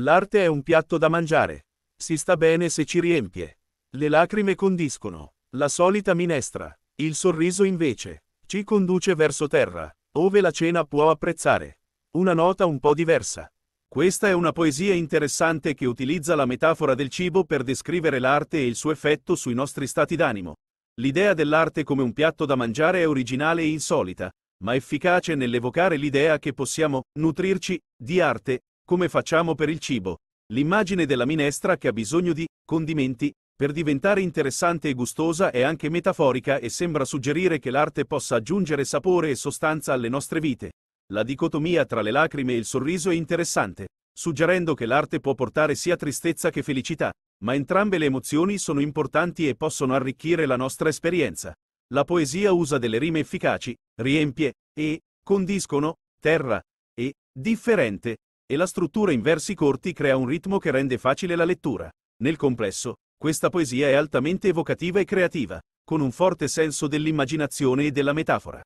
L'arte è un piatto da mangiare. Si sta bene se ci riempie. Le lacrime condiscono. La solita minestra. Il sorriso invece. Ci conduce verso terra, ove la cena può apprezzare. Una nota un po' diversa. Questa è una poesia interessante che utilizza la metafora del cibo per descrivere l'arte e il suo effetto sui nostri stati d'animo. L'idea dell'arte come un piatto da mangiare è originale e insolita, ma efficace nell'evocare l'idea che possiamo nutrirci di arte come facciamo per il cibo? L'immagine della minestra che ha bisogno di condimenti per diventare interessante e gustosa è anche metaforica e sembra suggerire che l'arte possa aggiungere sapore e sostanza alle nostre vite. La dicotomia tra le lacrime e il sorriso è interessante, suggerendo che l'arte può portare sia tristezza che felicità, ma entrambe le emozioni sono importanti e possono arricchire la nostra esperienza. La poesia usa delle rime efficaci, riempie e condiscono terra e differente e la struttura in versi corti crea un ritmo che rende facile la lettura. Nel complesso, questa poesia è altamente evocativa e creativa, con un forte senso dell'immaginazione e della metafora.